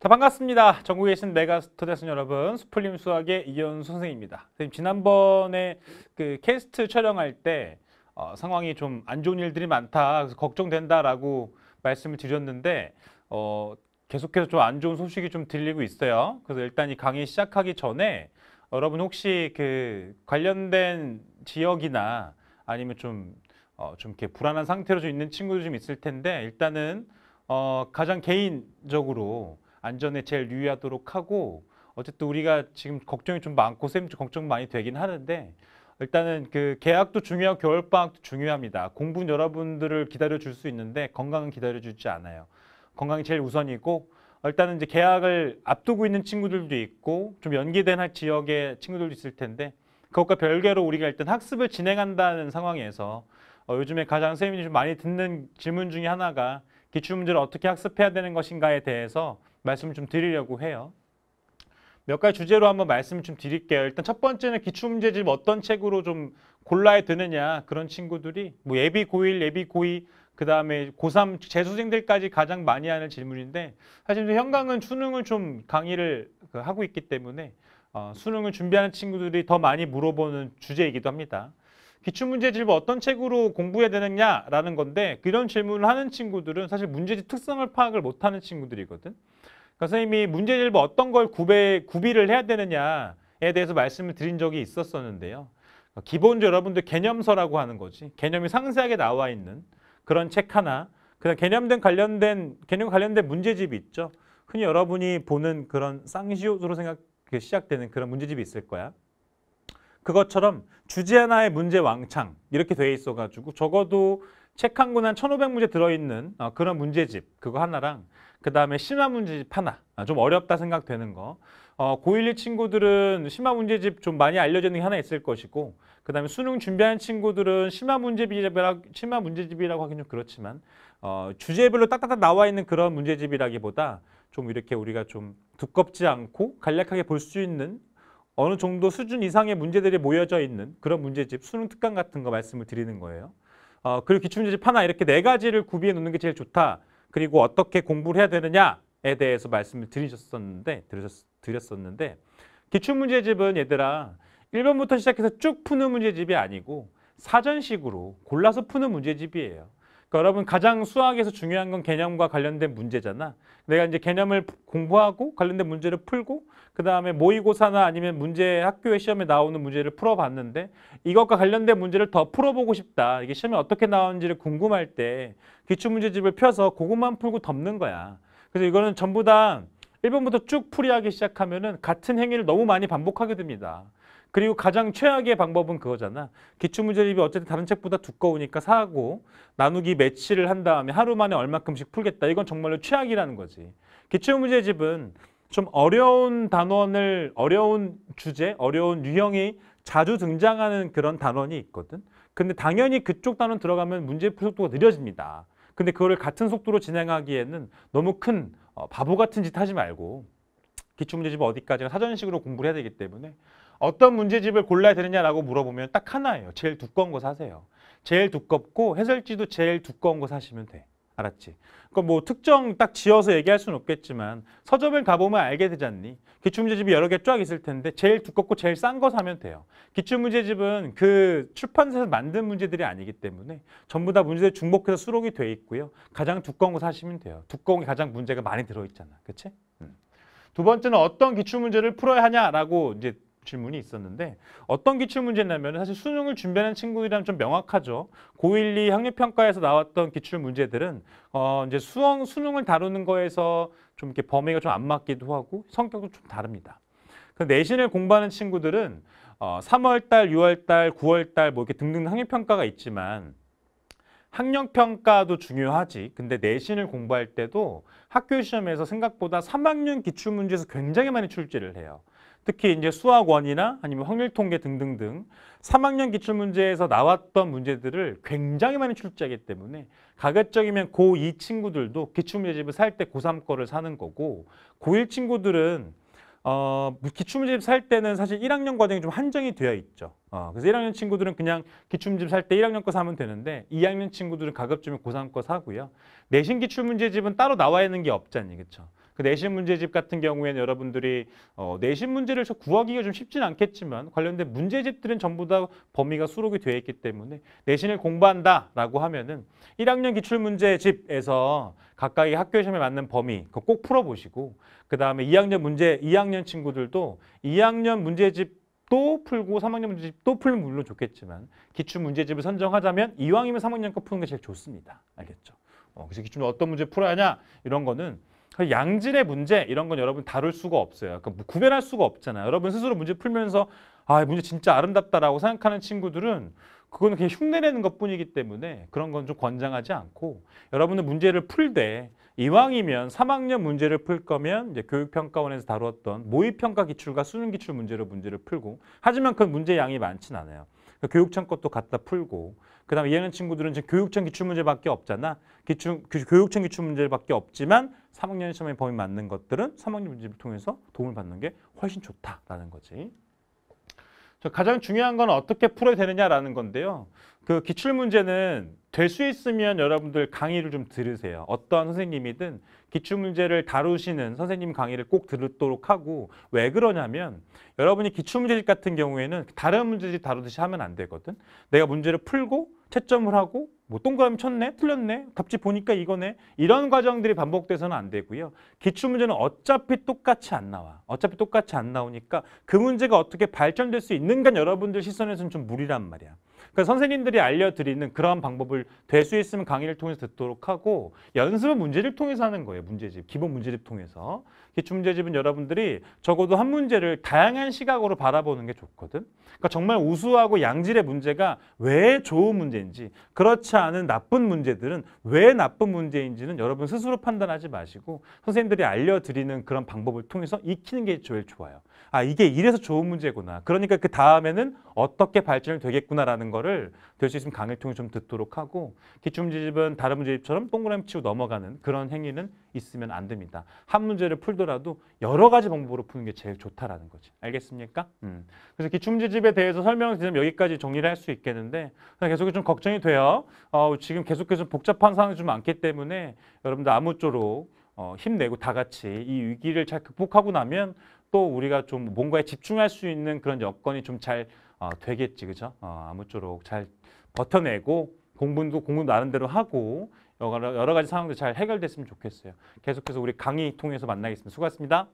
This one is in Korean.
자 반갑습니다. 전국에 계신 메가스터 대선 여러분, 수풀림 수학의 이현 선생입니다. 선생님 지난번에 그 캐스트 촬영할 때 어, 상황이 좀 안 좋은 일들이 많다, 그래서 걱정된다라고 말씀을 드렸는데 어, 계속해서 좀 안 좋은 소식이 좀 들리고 있어요. 그래서 일단 이 강의 시작하기 전에 여러분 혹시 그 관련된 지역이나 아니면 좀 어, 좀 이렇게 불안한 상태로 좀 있는 친구들 좀 있을 텐데 일단은 어, 가장 개인적으로 안전에 제일 유의하도록 하고 어쨌든 우리가 지금 걱정이 좀 많고 쌤 걱정 많이 되긴 하는데 일단은 그 계약도 중요하고 겨울 방학도 중요합니다. 공부는 여러분들을 기다려 줄 수 있는데 건강은 기다려 주지 않아요. 건강이 제일 우선이고 일단은 이제 계약을 앞두고 있는 친구들도 있고 좀 연기된 지역의 친구들도 있을 텐데 그것과 별개로 우리가 일단 학습을 진행한다는 상황에서 어, 요즘에 가장 선생님이 좀 많이 듣는 질문 중에 하나가 기출문제를 어떻게 학습해야 되는 것인가에 대해서 말씀을 좀 드리려고 해요. 몇 가지 주제로 한번 말씀을 좀 드릴게요. 일단 첫 번째는 기출문제집 어떤 책으로 좀 골라야 되느냐 그런 친구들이 뭐 예비 고1, 예비 고2 그다음에 고3 재수생들까지 가장 많이 하는 질문인데 사실 현강은 수능을 좀 강의를 그 하고 있기 때문에 어, 수능을 준비하는 친구들이 더 많이 물어보는 주제이기도 합니다. 기출문제집 어떤 책으로 공부해야 되느냐라는 건데 그런 질문을 하는 친구들은 사실 문제집 특성을 파악을 못하는 친구들이거든. 그러니까 선생님이 문제일부 어떤 걸 구배, 구비를 해야 되느냐에 대해서 말씀을 드린 적이 있었었는데요. 그러니까 기본적으로 여러분들 개념서라고 하는 거지. 개념이 상세하게 나와 있는 그런 책 하나, 그 개념된 관련된, 개념 관련된 문제집이 있죠. 흔히 여러분이 보는 그런 쌍시옷으로 생각, 시작되는 그런 문제집이 있을 거야. 그것처럼 주제 하나의 문제 왕창 이렇게 돼 있어가지고 적어도 책 한 권 한 1500문제 들어있는 어, 그런 문제집 그거 하나랑 그 다음에 심화 문제집 하나. 아, 좀 어렵다 생각되는 거. 어, 고1, 2 친구들은 심화 문제집 좀 많이 알려져 있는 게 하나 있을 것이고 그 다음에 수능 준비하는 친구들은 심화 문제집이라고, 심화 문제집이라고 하긴 좀 그렇지만 어, 주제별로 딱딱딱 나와 있는 그런 문제집이라기보다 좀 이렇게 우리가 좀 두껍지 않고 간략하게 볼 수 있는 어느 정도 수준 이상의 문제들이 모여져 있는 그런 문제집, 수능 특강 같은 거 말씀을 드리는 거예요. 어, 그리고 기출문제집 하나 이렇게 네 가지를 구비해 놓는 게 제일 좋다. 그리고 어떻게 공부를 해야 되느냐에 대해서 말씀을 드리셨었는데 드렸었는데 기출문제집은 얘들아 1번부터 시작해서 쭉 푸는 문제집이 아니고 사전식으로 골라서 푸는 문제집이에요. 그러니까 여러분 가장 수학에서 중요한 건 개념과 관련된 문제잖아. 내가 이제 개념을 공부하고 관련된 문제를 풀고 그 다음에 모의고사나 아니면 문제 학교의 시험에 나오는 문제를 풀어봤는데 이것과 관련된 문제를 더 풀어보고 싶다. 이게 시험에 어떻게 나오는지를 궁금할 때 기출문제집을 펴서 그것만 풀고 덮는 거야. 그래서 이거는 전부 다 1번부터 쭉 풀이하기 시작하면 은 같은 행위를 너무 많이 반복하게 됩니다. 그리고 가장 최악의 방법은 그거잖아. 기출문제집이 어쨌든 다른 책보다 두꺼우니까 사고 나누기 매치를 한 다음에 하루 만에 얼마큼씩 풀겠다. 이건 정말로 최악이라는 거지. 기출문제집은 좀 어려운 단원을 어려운 주제, 어려운 유형이 자주 등장하는 그런 단원이 있거든. 근데 당연히 그쪽 단원 들어가면 문제 풀 속도가 느려집니다. 근데 그거를 같은 속도로 진행하기에는 너무 큰 어, 바보 같은 짓 하지 말고 기출문제집 어디까지나 사전식으로 공부를 해야 되기 때문에 어떤 문제집을 골라야 되느냐라고 물어보면 딱 하나예요. 제일 두꺼운 거 사세요. 제일 두껍고 해설지도 제일 두꺼운 거 사시면 돼. 알았지? 그뭐 그러니까 특정 딱 지어서 얘기할 수는 없겠지만 서점을 가보면 알게 되지 않니? 기출문제집이 여러 개 쫙 있을 텐데 제일 두껍고 제일 싼 거 사면 돼요. 기출문제집은 그 출판사에서 만든 문제들이 아니기 때문에 전부 다 문제들 중복해서 수록이 돼 있고요. 가장 두꺼운 거 사시면 돼요. 두꺼운 게 가장 문제가 많이 들어있잖아. 그치? 음. 두 번째는 어떤 기출문제를 풀어야 하냐라고 이제 질문이 있었는데 어떤 기출 문제냐면 사실 수능을 준비하는 친구들이랑좀 명확하죠. 고1, 2 학력평가에서 나왔던 기출 문제들은 어 이제 수능 수능을 다루는 거에서 좀 이렇게 범위가 좀 안 맞기도 하고 성격도 좀 다릅니다. 그 내신을 공부하는 친구들은 어 3월달, 6월달, 9월달 뭐 이렇게 등등 학력평가가 있지만 학력평가도 중요하지 근데 내신을 공부할 때도 학교 시험에서 생각보다 3학년 기출문제에서 굉장히 많이 출제를 해요. 특히 이제 수학원이나 아니면 확률통계 등등등 3학년 기출문제에서 나왔던 문제들을 굉장히 많이 출제하기 때문에 가급적이면 고2 친구들도 기출문제집을 살 때 고3 거를 사는 거고 고1 친구들은 어, 기출문제집 살 때는 사실 1학년 과정이 좀 한정이 되어 있죠. 어, 그래서 1학년 친구들은 그냥 기출문제집 살 때 1학년 거 사면 되는데 2학년 친구들은 가급적이면 고3 거 사고요. 내신 기출문제집은 따로 나와 있는 게 없잖니, 그렇죠? 그 내신 문제집 같은 경우에는 여러분들이 어, 내신 문제를 구하기가 좀 쉽진 않겠지만 관련된 문제집들은 전부 다 범위가 수록이 되어 있기 때문에 내신을 공부한다라고 하면은 1학년 기출문제집에서 가까이 학교 시험에 맞는 범위 그거 꼭 풀어보시고 그 다음에 2학년 문제 2학년 친구들도 2학년 문제집 또 풀고 3학년 문제집 또 풀면 물론 좋겠지만 기출 문제집을 선정하자면 이왕이면 3학년 거 푸는 게 제일 좋습니다. 알겠죠? 어, 그래서 기출 어떤 문제 풀어야 하냐 이런 거는 그 양질의 문제 이런 건 여러분 다룰 수가 없어요. 그러니까 뭐 구별할 수가 없잖아요. 여러분 스스로 문제 풀면서 아, 문제 진짜 아름답다라고 생각하는 친구들은 그거는 그냥 흉내내는 것뿐이기 때문에 그런 건 좀 권장하지 않고 여러분은 문제를 풀 때 이왕이면 3학년 문제를 풀 거면 이제 교육평가원에서 다루었던 모의평가 기출과 수능 기출 문제로 문제를 풀고 하지만 그 문제 양이 많진 않아요. 그러니까 교육청 것도 갖다 풀고 그다음에 얘는 친구들은 지금 교육청 기출문제밖에 없잖아. 기출, 교육청 기출문제밖에 없지만 3학년 시험에 범위 맞는 것들은 3학년 문제를 통해서 도움을 받는 게 훨씬 좋다라는 거지. 가장 중요한 건 어떻게 풀어야 되느냐라는 건데요. 그 기출 문제는 될 수 있으면 여러분들 강의를 좀 들으세요. 어떤 선생님이든 기출 문제를 다루시는 선생님 강의를 꼭 들도록 하고 왜 그러냐면 여러분이 기출 문제집 같은 경우에는 다른 문제집 다루듯이 하면 안 되거든. 내가 문제를 풀고 채점을 하고 뭐 동그라미 쳤네, 틀렸네, 답지 보니까 이거네 이런 과정들이 반복돼서는 안 되고요. 기출문제는 어차피 똑같이 안 나와. 어차피 똑같이 안 나오니까 그 문제가 어떻게 발전될 수 있는가 여러분들 시선에서는 좀 무리란 말이야. 그러니까 선생님들이 알려드리는 그런 방법을 될 수 있으면 강의를 통해서 듣도록 하고 연습은 문제집 통해서 하는 거예요. 문제집, 기본 문제집 통해서. 기출문제집은 여러분들이 적어도 한 문제를 다양한 시각으로 바라보는 게 좋거든. 그러니까 정말 우수하고 양질의 문제가 왜 좋은 문제인지 그렇지 않은 나쁜 문제들은 왜 나쁜 문제인지는 여러분 스스로 판단하지 마시고 선생님들이 알려드리는 그런 방법을 통해서 익히는 게 제일 좋아요. 아 이게 이래서 좋은 문제구나. 그러니까 그 다음에는 어떻게 발전을 되겠구나라는 있는 거를 될 수 있으면 강의 통해 좀 듣도록 하고 기출문제집은 다른 문제집처럼 동그라미 치고 넘어가는 그런 행위는 있으면 안 됩니다. 한 문제를 풀더라도 여러 가지 방법으로 푸는 게 제일 좋다라는 거지. 알겠습니까? 음. 그래서 기출문제집에 대해서 설명을 드리면 여기까지 정리를 할 수 있겠는데 계속 좀 걱정이 돼요. 어, 지금 계속해서 복잡한 상황이 좀 많기 때문에 여러분들 아무쪼록 어, 힘내고 다 같이 이 위기를 잘 극복하고 나면 또 우리가 좀 뭔가에 집중할 수 있는 그런 여건이 좀잘 어, 되겠지, 그죠? 어, 아무쪼록 잘 버텨내고 공부도 공부 나름대로 하고 여러, 여러 가지 상황도 잘 해결됐으면 좋겠어요. 계속해서 우리 강의 통해서 만나겠습니다. 수고하셨습니다.